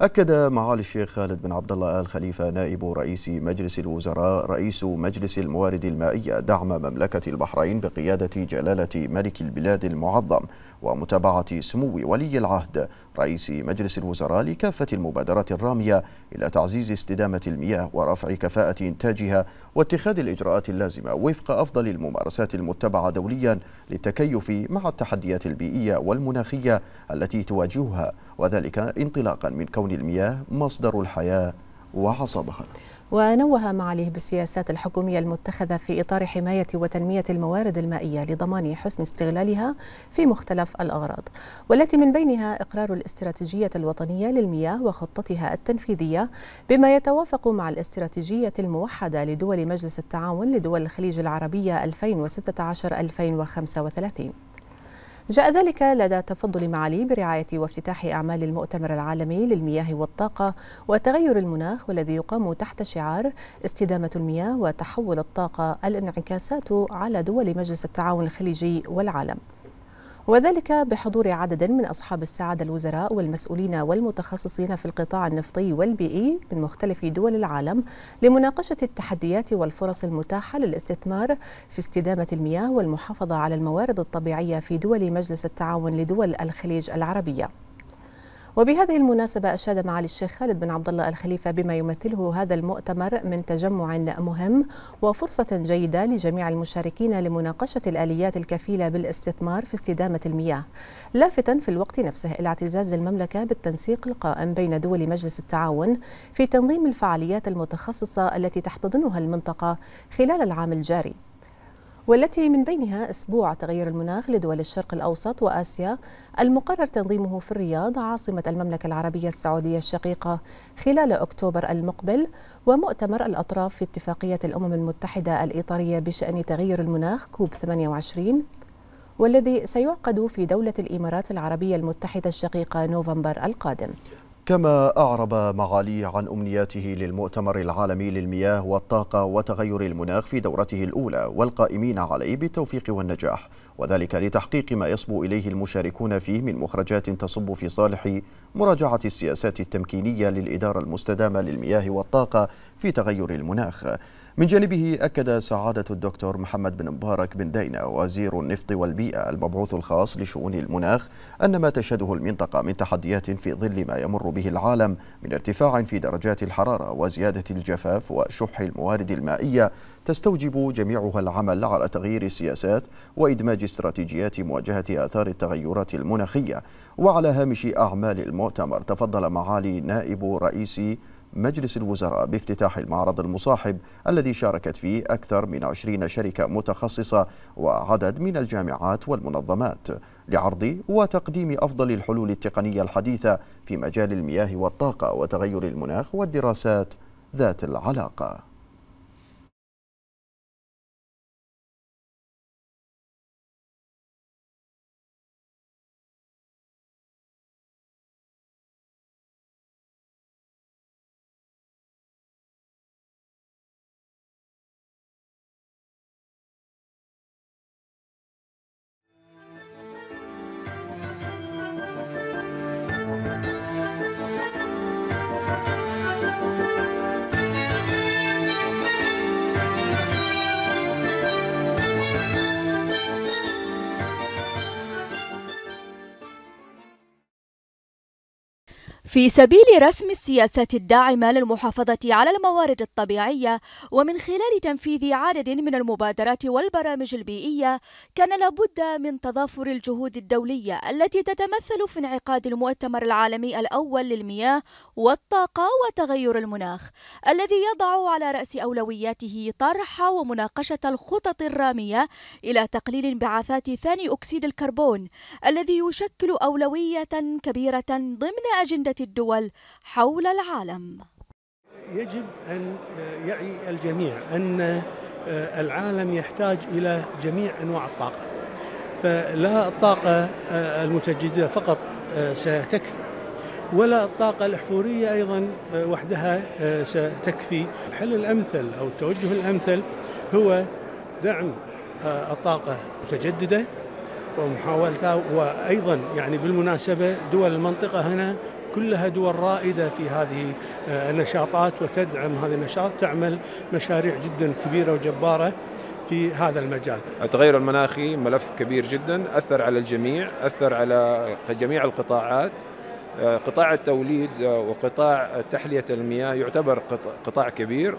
أكد معالي الشيخ خالد بن عبد الله آل خليفة نائب رئيس مجلس الوزراء رئيس مجلس الموارد المائية دعم مملكة البحرين بقيادة جلالة ملك البلاد المعظم ومتابعة سمو ولي العهد رئيس مجلس الوزراء لكافة المبادرات الرامية إلى تعزيز استدامة المياه ورفع كفاءة إنتاجها واتخاذ الإجراءات اللازمة وفق أفضل الممارسات المتبعة دوليا للتكيف مع التحديات البيئية والمناخية التي تواجهها وذلك انطلاقا من كون المياه مصدر الحياة وعصبها ونوه معاليه بالسياسات الحكومية المتخذة في إطار حماية وتنمية الموارد المائية لضمان حسن استغلالها في مختلف الأغراض والتي من بينها إقرار الاستراتيجية الوطنية للمياه وخطتها التنفيذية بما يتوافق مع الاستراتيجية الموحدة لدول مجلس التعاون لدول الخليج العربية 2016-2035 جاء ذلك لدى تفضل معالي برعاية وافتتاح أعمال المؤتمر العالمي للمياه والطاقة وتغير المناخ والذي يقام تحت شعار استدامة المياه وتحول الطاقة الانعكاسات على دول مجلس التعاون الخليجي والعالم وذلك بحضور عدد من أصحاب السعادة الوزراء والمسؤولين والمتخصصين في القطاع النفطي والبيئي من مختلف دول العالم لمناقشة التحديات والفرص المتاحة للاستثمار في استدامة المياه والمحافظة على الموارد الطبيعية في دول مجلس التعاون لدول الخليج العربية وبهذه المناسبة أشاد معالي الشيخ خالد بن عبد الله الخليفة بما يمثله هذا المؤتمر من تجمع مهم وفرصة جيدة لجميع المشاركين لمناقشة الآليات الكفيلة بالاستثمار في استدامة المياه لافتا في الوقت نفسه إلى اعتزاز المملكة بالتنسيق القائم بين دول مجلس التعاون في تنظيم الفعاليات المتخصصة التي تحتضنها المنطقة خلال العام الجاري والتي من بينها أسبوع تغير المناخ لدول الشرق الأوسط وآسيا المقرر تنظيمه في الرياض عاصمة المملكة العربية السعودية الشقيقة خلال أكتوبر المقبل ومؤتمر الأطراف في اتفاقية الأمم المتحدة الإطارية بشأن تغير المناخ كوب 28 والذي سيعقد في دولة الإمارات العربية المتحدة الشقيقة نوفمبر القادم كما أعرب معالي عن أمنياته للمؤتمر العالمي للمياه والطاقة وتغير المناخ في دورته الأولى والقائمين عليه بالتوفيق والنجاح وذلك لتحقيق ما يصبو إليه المشاركون فيه من مخرجات تصب في صالح مراجعة السياسات التمكينية للإدارة المستدامة للمياه والطاقة في تغير المناخ من جانبه أكد سعادة الدكتور محمد بن مبارك بن دينا وزير النفط والبيئة المبعوث الخاص لشؤون المناخ أن ما تشهده المنطقة من تحديات في ظل ما يمر به العالم من ارتفاع في درجات الحرارة وزيادة الجفاف وشح الموارد المائية تستوجب جميعها العمل على تغيير السياسات وإدماج استراتيجيات مواجهة آثار التغيرات المناخية وعلى هامش أعمال المؤتمر تفضل معالي نائب رئيس مجلس الوزراء بافتتاح المعرض المصاحب الذي شاركت فيه أكثر من 20 شركة متخصصة وعدد من الجامعات والمنظمات لعرض وتقديم أفضل الحلول التقنية الحديثة في مجال المياه والطاقة وتغير المناخ والدراسات ذات العلاقة في سبيل رسم السياسات الداعمة للمحافظة على الموارد الطبيعية ومن خلال تنفيذ عدد من المبادرات والبرامج البيئية كان لابد من تضافر الجهود الدولية التي تتمثل في انعقاد المؤتمر العالمي الأول للمياه والطاقة وتغير المناخ الذي يضع على رأس أولوياته طرح ومناقشة الخطط الرامية إلى تقليل انبعاثات ثاني أكسيد الكربون الذي يشكل أولوية كبيرة ضمن أجندة الدول حول العالم يجب أن يعي الجميع أن العالم يحتاج إلى جميع أنواع الطاقة فلا الطاقة المتجددة فقط ستكفي ولا الطاقة الأحفورية أيضا وحدها ستكفي الحل الأمثل أو التوجه الأمثل هو دعم الطاقة المتجددة ومحاولتها وأيضا يعني بالمناسبة دول المنطقة هنا كلها دول رائدة في هذه آه، النشاطات وتدعم هذا النشاط تعمل مشاريع جدا كبيرة وجبارة في هذا المجال التغير المناخي ملف كبير جدا أثر على الجميع أثر على جميع القطاعات آه، قطاع التوليد آه، وقطاع تحلية المياه يعتبر قطاع كبير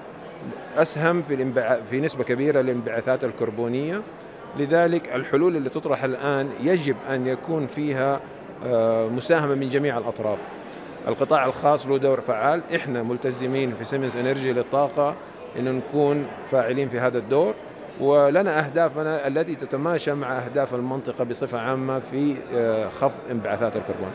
أسهم في, الانبع... في نسبة كبيرة للانبعاثات الكربونية لذلك الحلول اللي تطرح الآن يجب أن يكون فيها مساهمة من جميع الأطراف القطاع الخاص له دور فعال احنا ملتزمين في سيمنز انرجي للطاقه انه نكون فاعلين في هذا الدور ولنا اهدافنا التي تتماشى مع اهداف المنطقه بصفه عامه في آه، خفض انبعاثات الكربون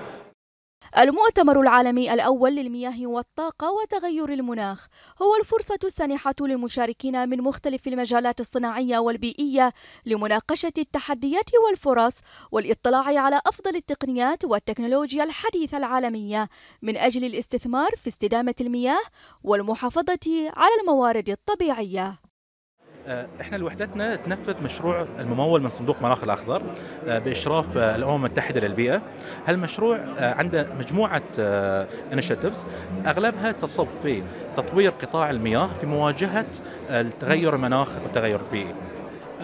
المؤتمر العالمي الأول للمياه والطاقة وتغير المناخ هو الفرصة السانحة للمشاركين من مختلف المجالات الصناعية والبيئية لمناقشة التحديات والفرص والاطلاع على أفضل التقنيات والتكنولوجيا الحديثة العالمية من أجل الاستثمار في استدامة المياه والمحافظة على الموارد الطبيعية آه، احنا لوحدتنا تنفذ مشروع الممول من صندوق مناخ الاخضر آه، باشراف آه، الامم المتحده للبيئه هالمشروع عنده مجموعه انشيتيفز اغلبها تصب في تطوير قطاع المياه في مواجهه التغير المناخ والتغير البيئي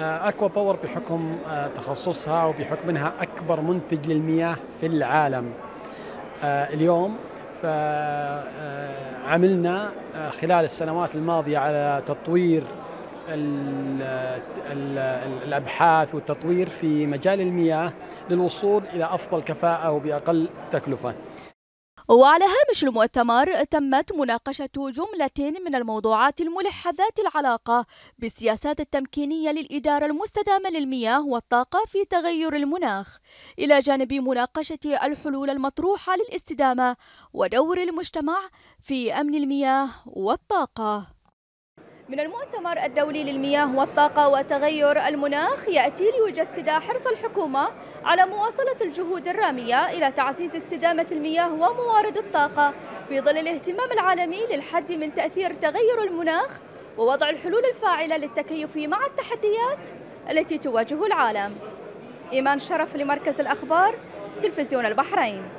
اكوا باور بحكم تخصصها وبحكم انها اكبر منتج للمياه في العالم اليوم فعملنا خلال السنوات الماضيه على تطوير الابحاث والتطوير في مجال المياه للوصول الى افضل كفاءه وباقل تكلفه. وعلى هامش المؤتمر تمت مناقشة جملة من الموضوعات الملحة ذات العلاقة بالسياسات التمكينية للإدارة المستدامة للمياه والطاقة في تغير المناخ إلى جانب مناقشة الحلول المطروحة للاستدامة ودور المجتمع في أمن المياه والطاقة من المؤتمر الدولي للمياه والطاقة وتغير المناخ يأتي ليجسد حرص الحكومة على مواصلة الجهود الرامية إلى تعزيز استدامة المياه وموارد الطاقة في ظل الاهتمام العالمي للحد من تأثير تغير المناخ ووضع الحلول الفاعلة للتكيف مع التحديات التي تواجه العالم إيمان شرف لمركز الأخبار تلفزيون البحرين